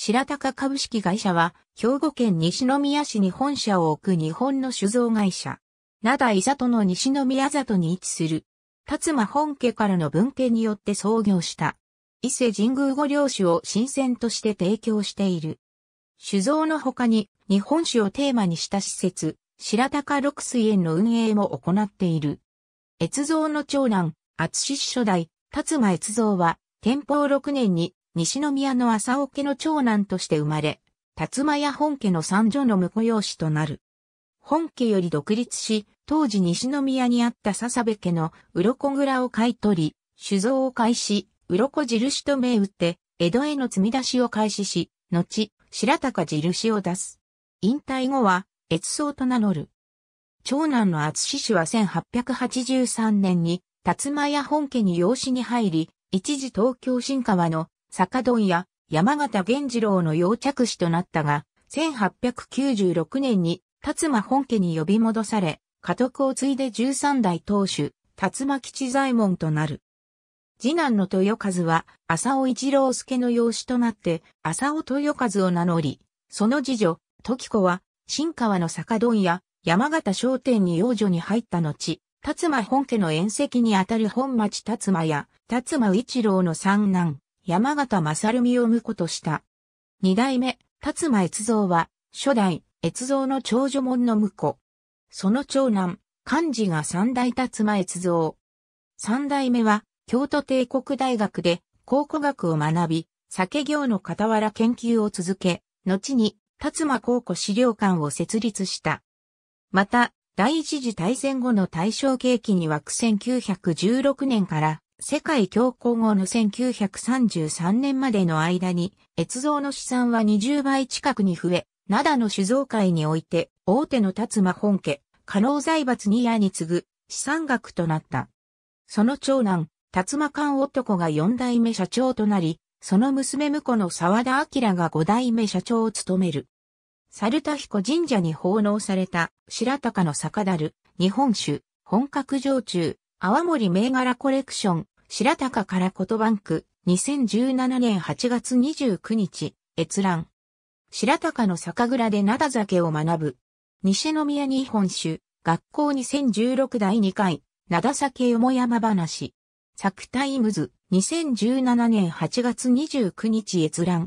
白鷹株式会社は、兵庫県西宮市に本社を置く日本の酒造会社。灘伊里の西宮里に位置する、辰馬本家からの文献によって創業した。伊勢神宮御領酒を新鮮として提供している。酒造の他に、日本酒をテーマにした施設、白鷹六水園の運営も行っている。越造の長男、厚志初代、辰馬越造は、天保6年に西宮の朝尾家の長男として生まれ、辰馬や本家の三女の婿養子となる。本家より独立し、当時西宮にあった笹部家の鱗蔵を買い取り、酒造を開始、鱗印と銘打って、江戸への積み出しを開始し、後、白鷹印を出す。引退後は、越僧と名乗る。長男の厚志氏は1883年に、辰馬屋本家に養子に入り、一時東京新川の坂戸や山形源次郎の養着師となったが、1896年に辰馬本家に呼び戻され、家督を継いで13代当主、辰馬吉左衛門となる。次男の豊和は、浅尾一郎助の養子となって、浅尾豊和を名乗り、その次女、時子は、新川の坂戸や山形商店に養女に入った後、辰馬本家の縁石にあたる本町辰馬や、辰馬一郎の三男、山形正美を婿とした。二代目、辰馬越造は、初代、越造の長女門の婿。その長男、漢字が三代辰馬越造。三代目は、京都帝国大学で考古学を学び、酒業の傍ら研究を続け、後に、辰馬考古資料館を設立した。また、第一次大戦後の大正景気にはく1916年から世界恐慌後の1933年までの間に、越造の資産は20倍近くに増え、灘の酒造会において、大手の辰馬本家、加納財閥に屋に次ぐ資産額となった。その長男、辰馬館男が4代目社長となり、その娘婿の沢田明が5代目社長を務める。猿田彦神社に奉納された白鷹の酒樽、日本酒、本格上中、泡盛銘柄コレクション、白鷹からことバンク、2017年8月29日、閲覧。白鷹の酒蔵で灘酒を学ぶ。西宮日本酒、学校2016第2回、灘酒よもやま話。作タイムズ、2017年8月29日閲覧。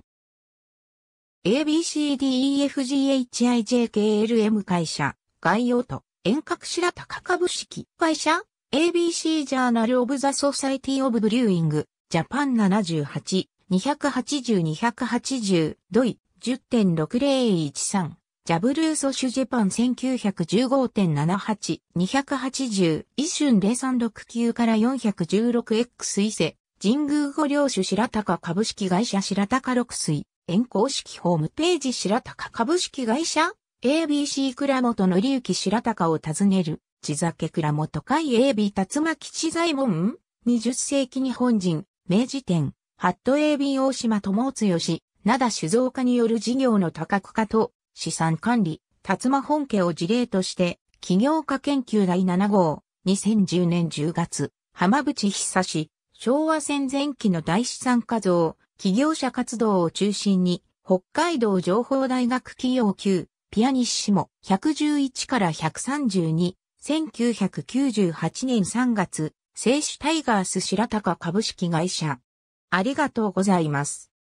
ABCDEFGHIJKLM 会社、概要と、遠隔白鷹株式会社 ABC ジャーナル・オブ・ザ・ソサイティ・オブ・ブリューイング、ジャパン78、280-280、ドイ、10.6013、ジャブルーソシュジェパン1915.78、280、一瞬0369から 416X 伊勢、神宮五領主白鷹株式会社白鷹六水、円公式ホームページ白鷹株式会社 ABC 倉本のゆき白鷹を訪ねる。地酒倉元海 AB 辰巻知左衛門 ?20 世紀日本人、明治店、ハット AB 大島友津義、灘酒造家による事業の多角化と資産管理、辰馬本家を事例として、起業家研究第7号、2010年10月、浜淵久志、昭和戦前期の大資産家像、企業者活動を中心に、北海道情報大学企業級、ピアニッシモ、111から132、1998年3月、聖種タイガース白高株式会社。ありがとうございます。